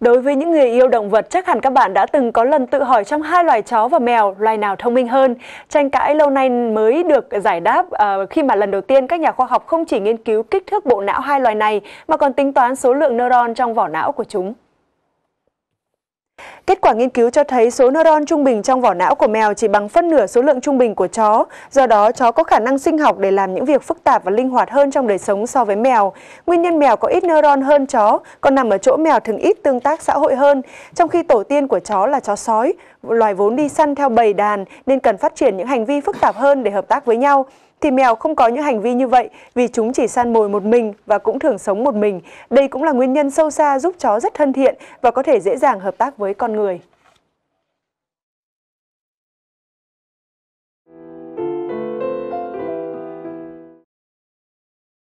Đối với những người yêu động vật, chắc hẳn các bạn đã từng có lần tự hỏi trong hai loài chó và mèo, loài nào thông minh hơn. Tranh cãi lâu nay mới được giải đáp uh, khi mà lần đầu tiên các nhà khoa học không chỉ nghiên cứu kích thước bộ não hai loài này mà còn tính toán số lượng neuron trong vỏ não của chúng. Kết quả nghiên cứu cho thấy số neuron trung bình trong vỏ não của mèo chỉ bằng phân nửa số lượng trung bình của chó, do đó chó có khả năng sinh học để làm những việc phức tạp và linh hoạt hơn trong đời sống so với mèo. Nguyên nhân mèo có ít neuron hơn chó còn nằm ở chỗ mèo thường ít tương tác xã hội hơn, trong khi tổ tiên của chó là chó sói, loài vốn đi săn theo bầy đàn nên cần phát triển những hành vi phức tạp hơn để hợp tác với nhau thì mèo không có những hành vi như vậy vì chúng chỉ săn mồi một mình và cũng thường sống một mình. Đây cũng là nguyên nhân sâu xa giúp chó rất thân thiện và có thể dễ dàng hợp tác với con người.